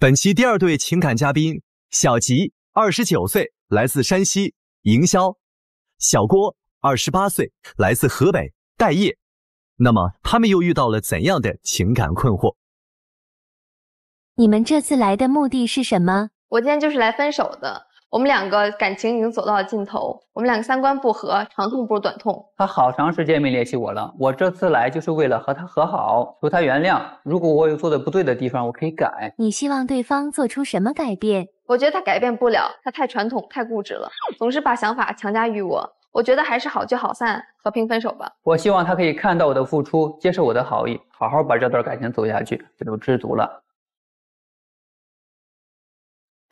本期第二对情感嘉宾，小吉，二十九岁，来自山西，营销；小郭，二十八岁，来自河北，待业。那么他们又遇到了怎样的情感困惑？你们这次来的目的是什么？我今天就是来分手的。我们两个感情已经走到了尽头，我们两个三观不合，长痛不如短痛。他好长时间没联系我了，我这次来就是为了和他和好，求他原谅。如果我有做的不对的地方，我可以改。你希望对方做出什么改变？我觉得他改变不了，他太传统、太固执了，总是把想法强加于我。我觉得还是好聚好散，和平分手吧。我希望他可以看到我的付出，接受我的好意，好好把这段感情走下去，这就知足了。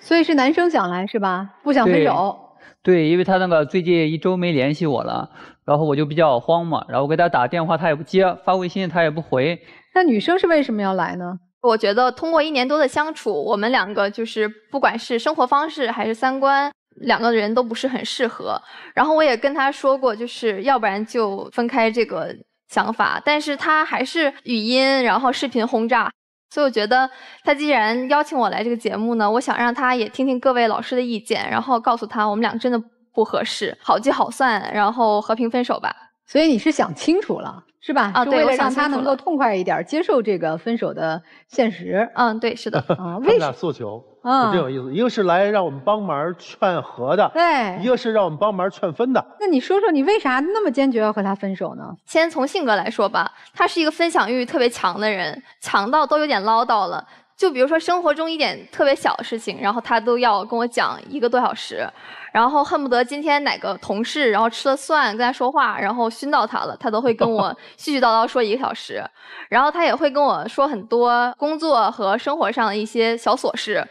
所以是男生想来是吧？不想分手。对，因为他那个最近一周没联系我了，然后我就比较慌嘛，然后我给他打电话他也不接，发微信他也不回。那女生是为什么要来呢？我觉得通过一年多的相处，我们两个就是不管是生活方式还是三观，两个人都不是很适合。然后我也跟他说过，就是要不然就分开这个想法，但是他还是语音然后视频轰炸。所以我觉得他既然邀请我来这个节目呢，我想让他也听听各位老师的意见，然后告诉他我们两个真的不合适，好聚好散，然后和平分手吧。所以你是想清楚了是吧？啊，对，我想他能够痛快一点接受这个分手的现实。嗯，对，是的。啊，为什？嗯，真有意思，一个是来让我们帮忙劝和的，对；一个是让我们帮忙劝分的。那你说说，你为啥那么坚决要和他分手呢？先从性格来说吧，他是一个分享欲特别强的人，强到都有点唠叨了。就比如说生活中一点特别小的事情，然后他都要跟我讲一个多小时，然后恨不得今天哪个同事然后吃了蒜跟他说话，然后熏到他了，他都会跟我 絮絮叨叨说一个小时。然后他也会跟我说很多工作和生活上的一些小琐事。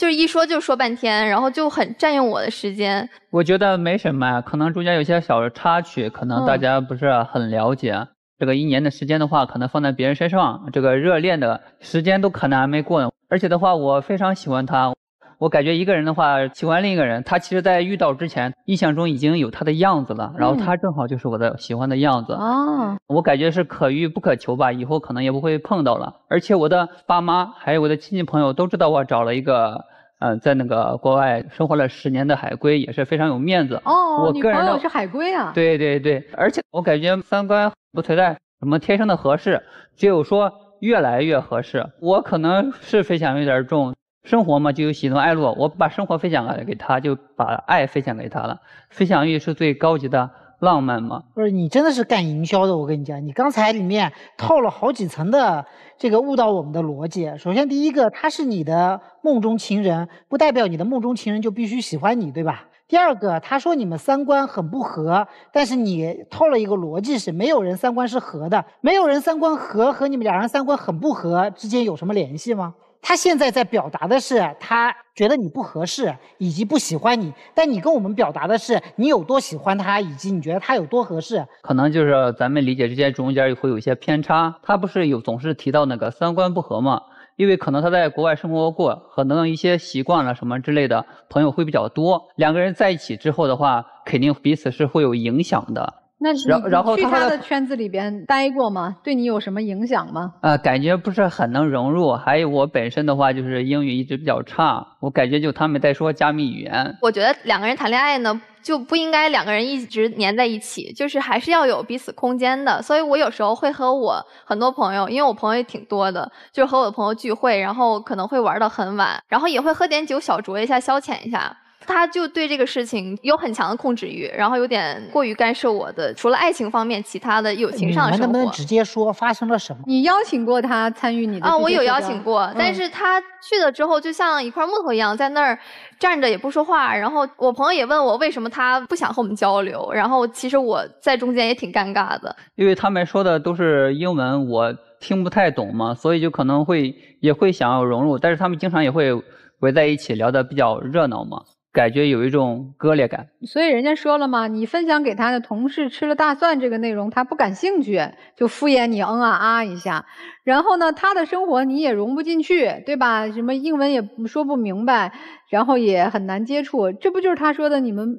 就是一说就说半天，然后就很占用我的时间。我觉得没什么，可能中间有些小插曲，可能大家不是很了解。这个一年的时间的话，可能放在别人身上，这个热恋的时间都可能还没过呢。而且的话，我非常喜欢他，我感觉一个人的话喜欢另一个人，他其实在遇到之前，印象中已经有他的样子了，然后他正好就是我的喜欢的样子。哦，我感觉是可遇不可求吧，以后可能也不会碰到了。而且我的爸妈还有我的亲戚朋友都知道我找了一个。嗯，在那个国外生活了十年的海归也是非常有面子。哦，我个人我是海归啊。对对对，而且我感觉三观不存在什么天生的合适，只有说越来越合适。我可能是分享有点重，生活嘛就有喜怒哀乐，我把生活分享了给他，就把爱分享给他了。分享欲是最高级的。浪漫吗？不是，你真的是干营销的。我跟你讲，你刚才里面套了好几层的这个误导我们的逻辑。首先，第一个，他是你的梦中情人，不代表你的梦中情人就必须喜欢你，对吧？第二个，他说你们三观很不合，但是你套了一个逻辑是没有人三观是合的，没有人三观合和你们两人三观很不合之间有什么联系吗？他现在在表达的是，他觉得你不合适，以及不喜欢你。但你跟我们表达的是，你有多喜欢他，以及你觉得他有多合适。可能就是咱们理解之间中间会有一些偏差。他不是有总是提到那个三观不合嘛？因为可能他在国外生活过，可能一些习惯了什么之类的朋友会比较多。两个人在一起之后的话，肯定彼此是会有影响的。那然后去他的圈子里边待过吗？对你有什么影响吗？啊，感觉不是很能融入。还有我本身的话，就是英语一直比较差，我感觉就他们在说加密语言。我觉得两个人谈恋爱呢，就不应该两个人一直黏在一起，就是还是要有彼此空间的。所以我有时候会和我很多朋友，因为我朋友也挺多的，就是和我的朋友聚会，然后可能会玩到很晚，然后也会喝点酒小酌一下，消遣一下。他就对这个事情有很强的控制欲，然后有点过于干涉我的。除了爱情方面，其他的友情上的生活。你们能不能直接说发生了什么？你邀请过他参与你的啊？我有邀请过，但是他去了之后就像一块木头一样，在那儿站着也不说话。然后我朋友也问我为什么他不想和我们交流。然后其实我在中间也挺尴尬的，因为他们说的都是英文，我听不太懂嘛，所以就可能会也会想要融入。但是他们经常也会围在一起聊得比较热闹嘛。感觉有一种割裂感，所以人家说了嘛，你分享给他的同事吃了大蒜这个内容，他不感兴趣，就敷衍你嗯啊啊一下。然后呢，他的生活你也融不进去，对吧？什么英文也说不明白，然后也很难接触，这不就是他说的你们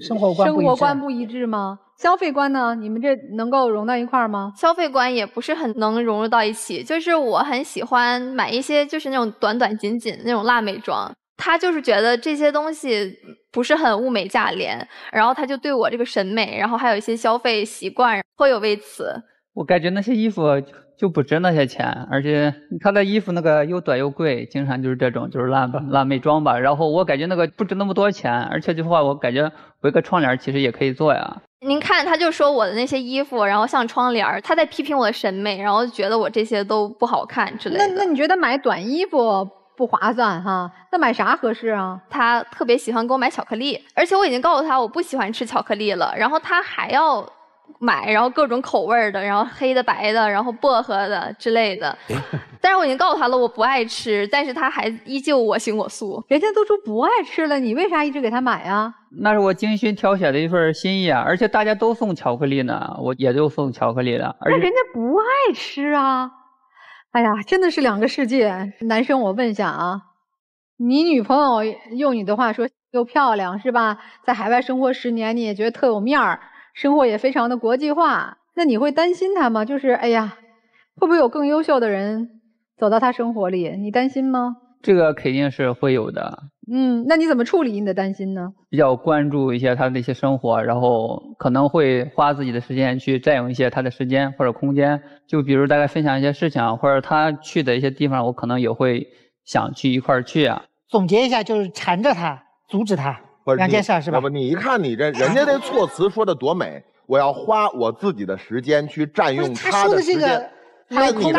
生活观、生活观不一致吗？消费观呢？你们这能够融到一块儿吗？消费观也不是很能融入到一起，就是我很喜欢买一些就是那种短短紧紧那种辣美妆。他就是觉得这些东西不是很物美价廉，然后他就对我这个审美，然后还有一些消费习惯颇有微词。我感觉那些衣服就不值那些钱，而且他的衣服那个又短又贵，经常就是这种就是烂吧烂美装吧。然后我感觉那个不值那么多钱，而且的话我感觉围个窗帘其实也可以做呀。您看，他就说我的那些衣服，然后像窗帘，他在批评我的审美，然后觉得我这些都不好看之类的。那那你觉得买短衣服？不划算哈，那买啥合适啊？他特别喜欢给我买巧克力，而且我已经告诉他我不喜欢吃巧克力了，然后他还要买，然后各种口味的，然后黑的、白的，然后薄荷的之类的。但是我已经告诉他了，我不爱吃，但是他还依旧我行我素。人家都说不爱吃了，你为啥一直给他买啊？那是我精心挑选的一份心意啊，而且大家都送巧克力呢，我也就送巧克力了。那人家不爱吃啊。哎呀，真的是两个世界。男生，我问一下啊，你女朋友用你的话说又漂亮是吧？在海外生活十年，你也觉得特有面儿，生活也非常的国际化。那你会担心她吗？就是哎呀，会不会有更优秀的人走到她生活里？你担心吗？这个肯定是会有的。嗯，那你怎么处理你的担心呢？比较关注一些他的一些生活，然后可能会花自己的时间去占用一些他的时间或者空间。就比如，大概分享一些事情，或者他去的一些地方，我可能也会想去一块儿去啊。总结一下，就是缠着他，阻止他，两件事儿是吧？不，你一看你这，人家那措辞说的多美，我要花我自己的时间去占用他的时间。他听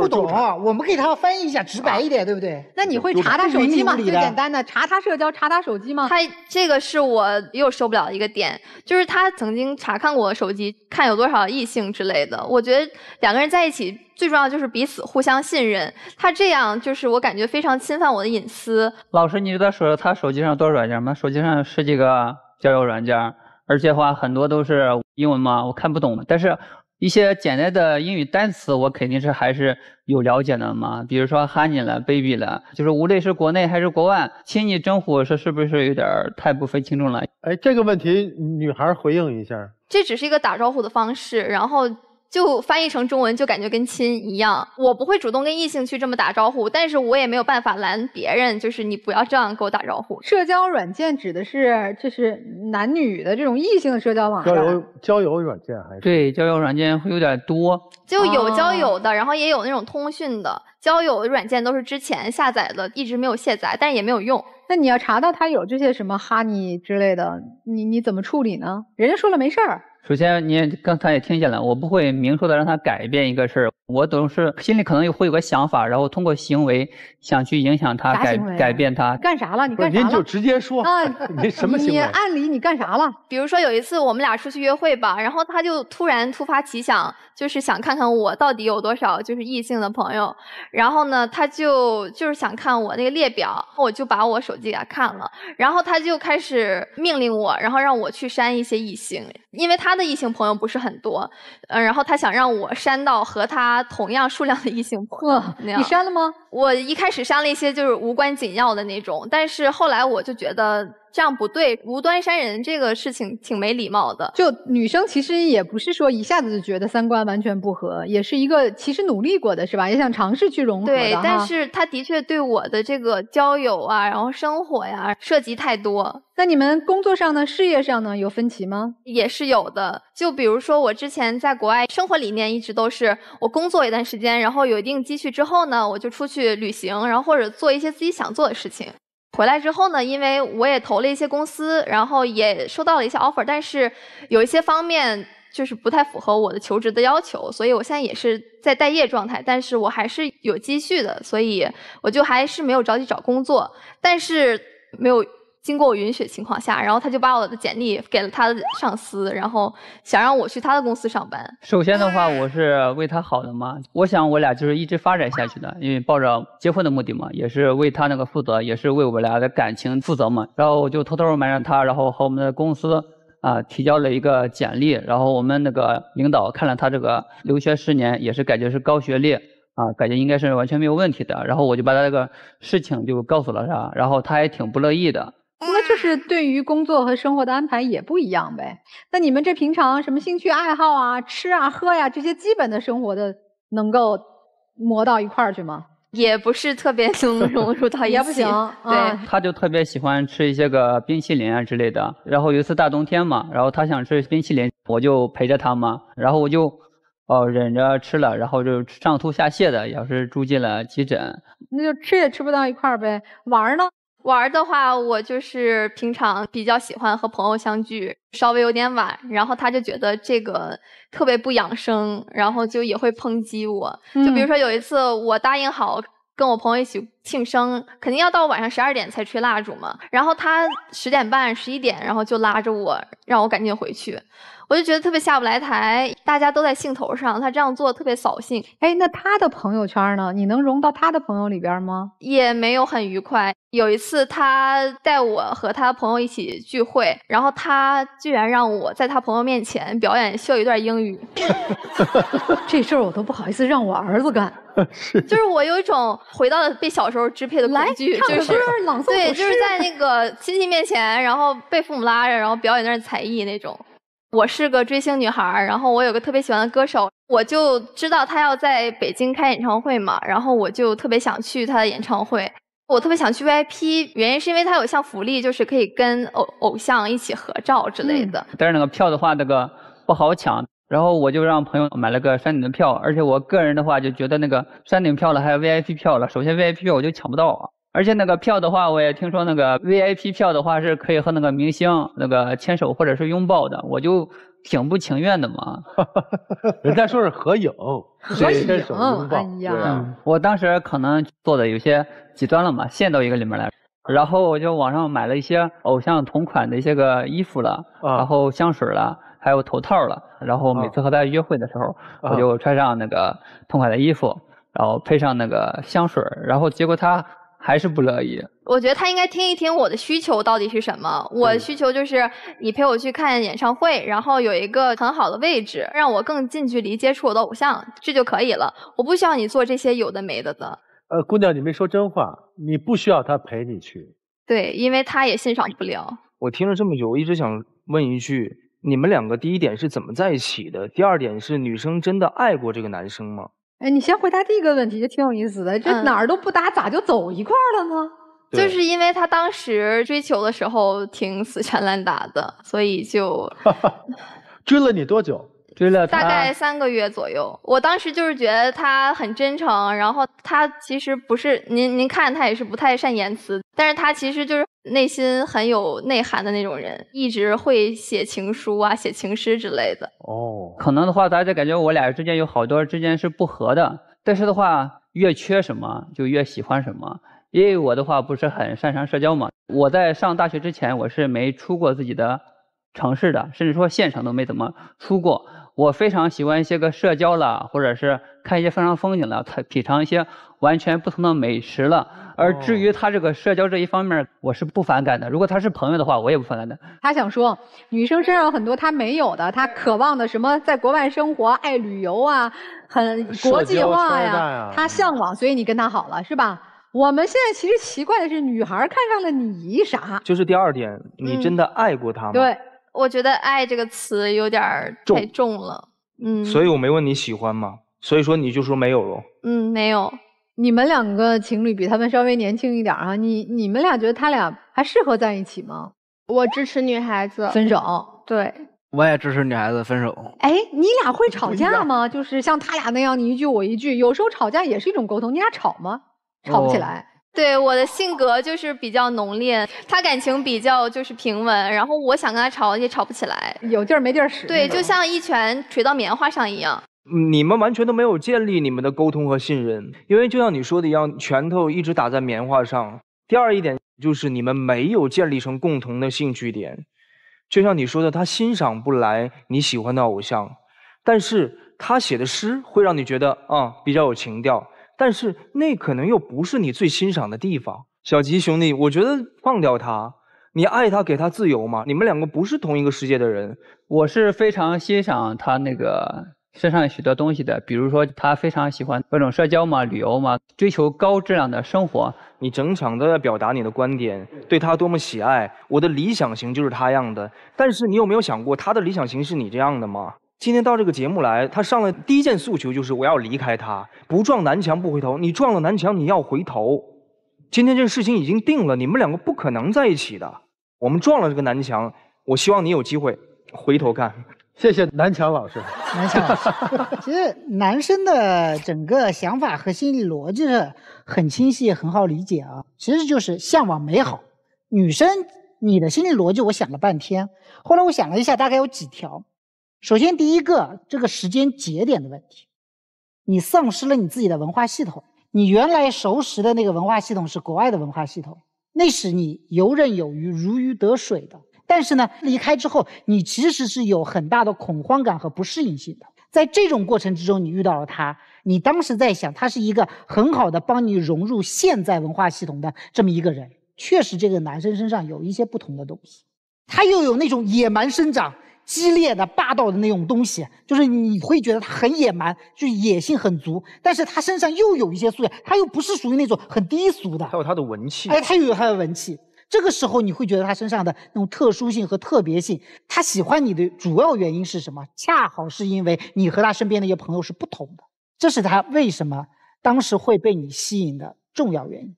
不懂我们给他翻译一下，直白一点，对不对？那你会查他手机吗？最简单的，查他社交，查他手机吗？他这个是我又受不了一个点，就是他曾经查看过手机，看有多少异性之类的。我觉得两个人在一起最重要就是彼此互相信任，他这样就是我感觉非常侵犯我的隐私。老师，你知道手他手机上多少软件吗？手机上有十几个交友软件，而且话很多都是英文嘛，我看不懂，但是。一些简单的英语单词，我肯定是还是有了解的嘛。比如说“ honey 了 ”“baby 了”，就是无论是国内还是国外，亲昵称呼，是是不是有点太不分轻重了？哎，这个问题，女孩回应一下。这只是一个打招呼的方式，然后。就翻译成中文，就感觉跟亲一样。我不会主动跟异性去这么打招呼，但是我也没有办法拦别人，就是你不要这样跟我打招呼。社交软件指的是就是男女的这种异性的社交网。交友交友软件还是？对，交友软件会有点多，就有交友的，然后也有那种通讯的。交友软件都是之前下载的，一直没有卸载，但也没有用。那你要查到他有这些什么哈尼之类的，你你怎么处理呢？人家说了没事儿。首先，您刚才也听见了，我不会明说的，让他改变一个事儿。我总是心里可能有会有个想法，然后通过行为想去影响他改改变他干啥了？你干啥？您就直接说啊，你什么你按理你干啥了？比如说有一次我们俩出去约会吧，然后他就突然突发奇想，就是想看看我到底有多少就是异性的朋友，然后呢他就就是想看我那个列表，我就把我手机给他看了，然后他就开始命令我，然后让我去删一些异性，因为他的异性朋友不是很多，嗯，然后他想让我删到和他。他同样数量的异性破，你删了吗？我一开始删了一些就是无关紧要的那种，但是后来我就觉得。这样不对，无端删人这个事情挺没礼貌的。就女生其实也不是说一下子就觉得三观完全不合，也是一个其实努力过的是吧？也想尝试去融合对，但是他的确对我的这个交友啊，然后生活呀涉及太多。那你们工作上呢，事业上呢，有分歧吗？也是有的。就比如说我之前在国外，生活理念一直都是我工作一段时间，然后有一定积蓄之后呢，我就出去旅行，然后或者做一些自己想做的事情。回来之后呢，因为我也投了一些公司，然后也收到了一些 offer，但是有一些方面就是不太符合我的求职的要求，所以我现在也是在待业状态，但是我还是有积蓄的，所以我就还是没有着急找工作，但是没有。经过我允许情况下，然后他就把我的简历给了他的上司，然后想让我去他的公司上班。首先的话，我是为他好的嘛，我想我俩就是一直发展下去的，因为抱着结婚的目的嘛，也是为他那个负责，也是为我们俩的感情负责嘛。然后我就偷偷瞒着他，然后和我们的公司啊提交了一个简历，然后我们那个领导看了他这个留学十年，也是感觉是高学历啊，感觉应该是完全没有问题的。然后我就把他这个事情就告诉了他，然后他还挺不乐意的。那就是对于工作和生活的安排也不一样呗。那你们这平常什么兴趣爱好啊、吃啊、喝呀这些基本的生活的，能够磨到一块儿去吗？也不是特别能融入到一起。也不行。对，他就特别喜欢吃一些个冰淇淋啊之类的。然后有一次大冬天嘛，然后他想吃冰淇淋，我就陪着他嘛。然后我就哦忍着吃了，然后就上吐下泻的，也是住进了急诊。那就吃也吃不到一块儿呗，玩呢。玩的话，我就是平常比较喜欢和朋友相聚，稍微有点晚，然后他就觉得这个特别不养生，然后就也会抨击我。就比如说有一次，我答应好跟我朋友一起。庆生肯定要到晚上十二点才吹蜡烛嘛，然后他十点半、十一点，然后就拉着我，让我赶紧回去，我就觉得特别下不来台。大家都在兴头上，他这样做特别扫兴。哎，那他的朋友圈呢？你能融到他的朋友里边吗？也没有很愉快。有一次他带我和他朋友一起聚会，然后他居然让我在他朋友面前表演秀一段英语，这事儿我都不好意思让我儿子干，是，就是我有一种回到了被小。时候。时候支配的工具就是对，就是在那个亲戚面前，然后被父母拉着，然后表演那才艺那种。我是个追星女孩然后我有个特别喜欢的歌手，我就知道他要在北京开演唱会嘛，然后我就特别想去他的演唱会。我特别想去 VIP，原因是因为他有项福利，就是可以跟偶偶像一起合照之类的。但是那个票的话，那个不好抢。然后我就让朋友买了个山顶的票，而且我个人的话就觉得那个山顶票了还有 VIP 票了。首先 VIP 票我就抢不到啊，而且那个票的话我也听说那个 VIP 票的话是可以和那个明星那个牵手或者是拥抱的，我就挺不情愿的嘛。人家说是合影，合影，哎呀，我当时可能做的有些极端了嘛，陷到一个里面来。然后我就网上买了一些偶像同款的一些个衣服了，然后香水了。还有头套了，然后每次和他约会的时候，我就穿上那个痛快的衣服，然后配上那个香水，然后结果他还是不乐意。我觉得他应该听一听我的需求到底是什么。我需求就是你陪我去看演唱会，然后有一个很好的位置，让我更近距离接触我的偶像，这就可以了。我不需要你做这些有的没的的。呃，姑娘，你没说真话，你不需要他陪你去。对，因为他也欣赏不了。我听了这么久，我一直想问一句。你们两个第一点是怎么在一起的？第二点是女生真的爱过这个男生吗？哎，你先回答第一个问题，就挺有意思的，这哪儿都不搭，咋就走一块儿了呢？就是因为他当时追求的时候挺死缠烂打的，所以就追了你多久？追了大概三个月左右，我当时就是觉得他很真诚，然后他其实不是您您看他也是不太善言辞，但是他其实就是内心很有内涵的那种人，一直会写情书啊、写情诗之类的。哦，可能的话，大家感觉我俩之间有好多之间是不合的，但是的话，越缺什么就越喜欢什么，因为我的话不是很擅长社交嘛。我在上大学之前，我是没出过自己的城市的，甚至说县城都没怎么出过。我非常喜欢一些个社交了，或者是看一些非常风景了，他品尝一些完全不同的美食了。而至于他这个社交这一方面，我是不反感的。如果他是朋友的话，我也不反感的。他想说，女生身上有很多他没有的，他渴望的，什么在国外生活、爱旅游啊，很国际化呀。他向往，所以你跟他好了是吧？我们现在其实奇怪的是，女孩看上了你啥？就是第二点，你真的爱过他吗？对。我觉得“爱”这个词有点儿太重了，嗯，所以我没问你喜欢吗？所以说你就说没有喽。嗯，没有。你们两个情侣比他们稍微年轻一点儿哈，你你们俩觉得他俩还适合在一起吗？我支持女孩子分手，对，我也支持女孩子分手。哎，你俩会吵架吗？就是像他俩那样，你一句我一句，有时候吵架也是一种沟通。你俩吵吗？吵不起来。对我的性格就是比较浓烈，他感情比较就是平稳，然后我想跟他吵也吵不起来，有地儿没地儿使。对，就像一拳捶到棉花上一样。你们完全都没有建立你们的沟通和信任，因为就像你说的一样，拳头一直打在棉花上。第二一点就是你们没有建立成共同的兴趣点，就像你说的，他欣赏不来你喜欢的偶像，但是他写的诗会让你觉得啊比较有情调。但是那可能又不是你最欣赏的地方，小吉兄弟，我觉得放掉他，你爱他给他自由嘛？你们两个不是同一个世界的人，我是非常欣赏他那个身上许多东西的，比如说他非常喜欢各种社交嘛、旅游嘛，追求高质量的生活。你整场都在表达你的观点，对他多么喜爱，我的理想型就是他样的。但是你有没有想过，他的理想型是你这样的吗？今天到这个节目来，他上来第一件诉求就是我要离开他，不撞南墙不回头。你撞了南墙，你要回头。今天这个事情已经定了，你们两个不可能在一起的。我们撞了这个南墙，我希望你有机会回头看。谢谢南墙老师。南墙，老师，其实男生的整个想法和心理逻辑是很清晰、很好理解啊。其实就是向往美好。女生，你的心理逻辑，我想了半天，后来我想了一下，大概有几条。首先，第一个这个时间节点的问题，你丧失了你自己的文化系统，你原来熟识的那个文化系统是国外的文化系统，那是你游刃有余、如鱼得水的。但是呢，离开之后，你其实是有很大的恐慌感和不适应性的。在这种过程之中，你遇到了他，你当时在想，他是一个很好的帮你融入现在文化系统的这么一个人。确实，这个男生身上有一些不同的东西，他又有那种野蛮生长。激烈的、霸道的那种东西，就是你会觉得他很野蛮，就野性很足。但是他身上又有一些素养，他又不是属于那种很低俗的。还有他的文气。哎，他又有他的文气。这个时候，你会觉得他身上的那种特殊性和特别性。他喜欢你的主要原因是什么？恰好是因为你和他身边那些朋友是不同的。这是他为什么当时会被你吸引的重要原因。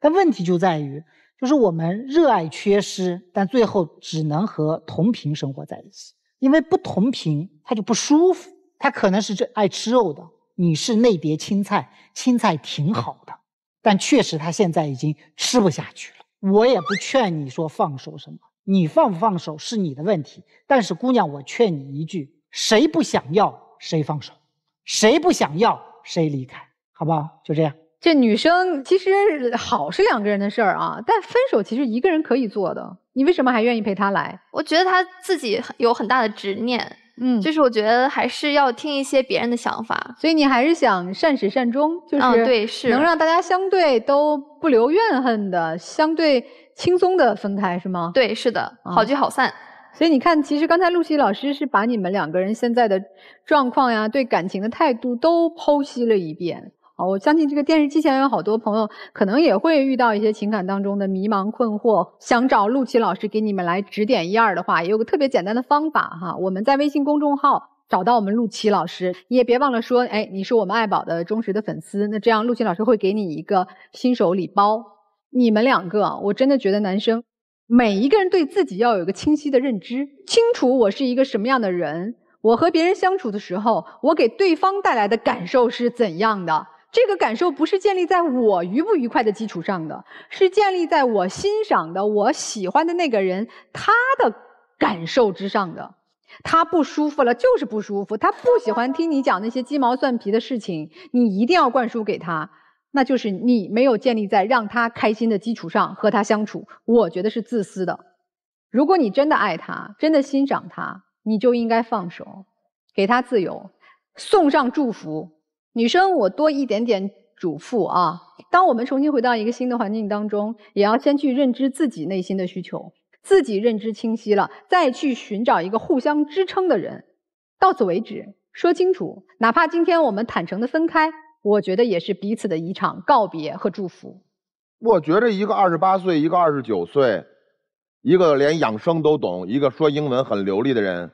但问题就在于。就是我们热爱缺失，但最后只能和同频生活在一起，因为不同频他就不舒服。他可能是这爱吃肉的，你是那碟青菜，青菜挺好的，但确实他现在已经吃不下去了。我也不劝你说放手什么，你放不放手是你的问题。但是姑娘，我劝你一句：谁不想要谁放手，谁不想要谁离开，好不好？就这样。这女生其实好是两个人的事儿啊，但分手其实一个人可以做的。你为什么还愿意陪他来？我觉得他自己有很大的执念，嗯，就是我觉得还是要听一些别人的想法。所以你还是想善始善终，就是对，是能让大家相对都不留怨恨的，相对轻松的分开是吗？对，是的，好聚好散。所以你看，其实刚才露西老师是把你们两个人现在的状况呀，对感情的态度都剖析了一遍。啊，我相信这个电视机前有好多朋友，可能也会遇到一些情感当中的迷茫困惑，想找陆琪老师给你们来指点一二的话，也有个特别简单的方法哈。我们在微信公众号找到我们陆琪老师，你也别忘了说，哎，你是我们爱宝的忠实的粉丝。那这样，陆琪老师会给你一个新手礼包。你们两个，我真的觉得男生每一个人对自己要有个清晰的认知，清楚我是一个什么样的人，我和别人相处的时候，我给对方带来的感受是怎样的。这个感受不是建立在我愉不愉快的基础上的，是建立在我欣赏的、我喜欢的那个人他的感受之上的。他不舒服了，就是不舒服。他不喜欢听你讲那些鸡毛蒜皮的事情，你一定要灌输给他，那就是你没有建立在让他开心的基础上和他相处。我觉得是自私的。如果你真的爱他，真的欣赏他，你就应该放手，给他自由，送上祝福。女生，我多一点点嘱咐啊。当我们重新回到一个新的环境当中，也要先去认知自己内心的需求，自己认知清晰了，再去寻找一个互相支撑的人。到此为止，说清楚。哪怕今天我们坦诚的分开，我觉得也是彼此的一场告别和祝福。我觉着一个二十八岁，一个二十九岁，一个连养生都懂，一个说英文很流利的人，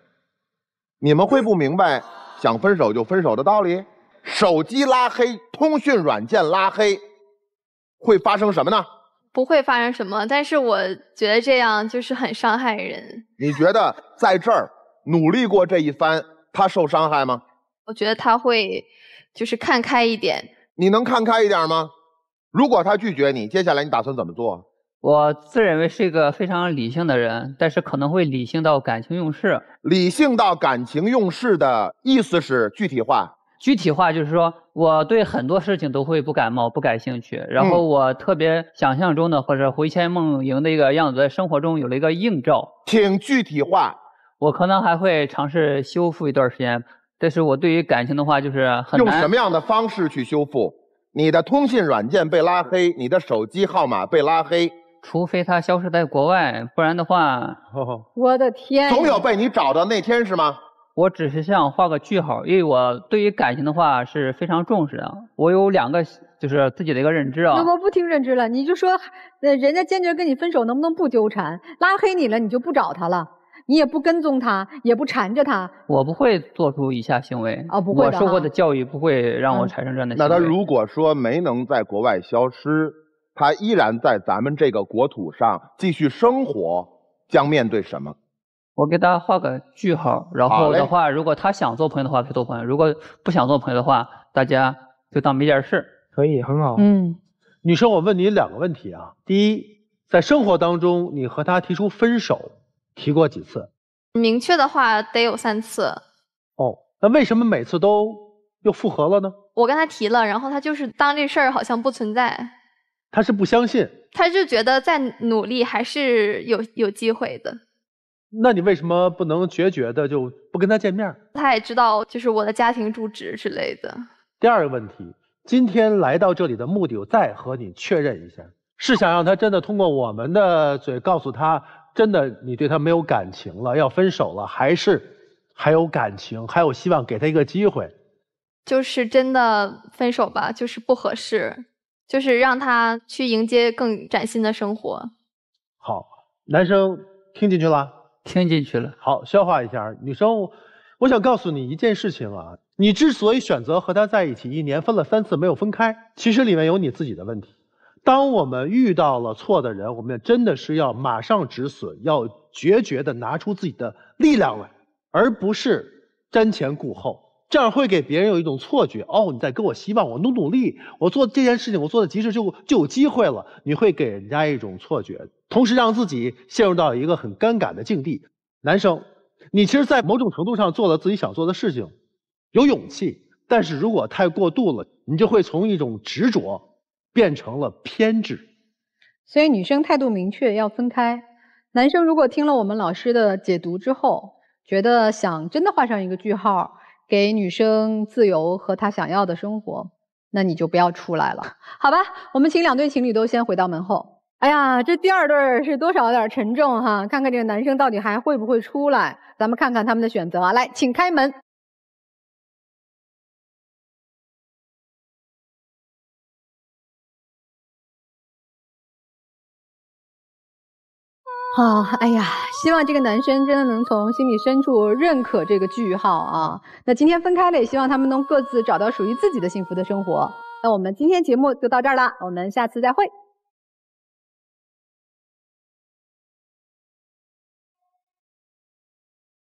你们会不明白想分手就分手的道理？手机拉黑，通讯软件拉黑，会发生什么呢？不会发生什么，但是我觉得这样就是很伤害人。你觉得在这儿努力过这一番，他受伤害吗？我觉得他会，就是看开一点。你能看开一点吗？如果他拒绝你，接下来你打算怎么做？我自认为是一个非常理性的人，但是可能会理性到感情用事。理性到感情用事的意思是具体化。具体化就是说，我对很多事情都会不感冒、不感兴趣。然后我特别想象中的或者回迁梦萦的一个样子，在生活中有了一个映照。请具体化，我可能还会尝试修复一段时间，但是我对于感情的话，就是很用什么样的方式去修复？你的通信软件被拉黑，你的手机号码被拉黑，除非他消失在国外，不然的话，我的天，总有被你找到那天是吗？我只是想画个句号，因为我对于感情的话是非常重视的。我有两个，就是自己的一个认知啊。那我不听认知了，你就说，呃，人家坚决跟你分手，能不能不纠缠？拉黑你了，你就不找他了，你也不跟踪他，也不缠着他。我不会做出以下行为啊，不会我受过的教育不会让我产生这样的。那他如果说没能在国外消失，他依然在咱们这个国土上继续生活，将面对什么？我给大家画个句号，然后的话，如果他想做朋友的话，可以做朋友；如果不想做朋友的话，大家就当没件事可以，很好。嗯，女生，我问你两个问题啊。第一，在生活当中，你和他提出分手提过几次？明确的话得有三次。哦，那为什么每次都又复合了呢？我跟他提了，然后他就是当这事儿好像不存在。他是不相信。他就觉得再努力还是有有机会的。那你为什么不能决绝的就不跟他见面？他也知道，就是我的家庭住址之类的。第二个问题，今天来到这里的目的，我再和你确认一下：是想让他真的通过我们的嘴告诉他，真的你对他没有感情了，要分手了，还是还有感情，还有希望给他一个机会？就是真的分手吧，就是不合适，就是让他去迎接更崭新的生活。好，男生听进去了。听进去了，好消化一下，女生，我想告诉你一件事情啊，你之所以选择和他在一起，一年分了三次没有分开，其实里面有你自己的问题。当我们遇到了错的人，我们真的是要马上止损，要决绝的拿出自己的力量来，而不是瞻前顾后。这样会给别人有一种错觉哦，你在给我希望，我努努力，我做这件事情，我做的极致就就有机会了。你会给人家一种错觉，同时让自己陷入到一个很尴尬的境地。男生，你其实，在某种程度上做了自己想做的事情，有勇气，但是如果太过度了，你就会从一种执着变成了偏执。所以，女生态度明确要分开。男生如果听了我们老师的解读之后，觉得想真的画上一个句号。给女生自由和她想要的生活，那你就不要出来了，好吧？我们请两对情侣都先回到门后。哎呀，这第二对是多少有点沉重哈？看看这个男生到底还会不会出来？咱们看看他们的选择啊，来，请开门。啊，哎呀，希望这个男生真的能从心里深处认可这个句号啊。那今天分开了，也希望他们能各自找到属于自己的幸福的生活。那我们今天节目就到这儿了，我们下次再会。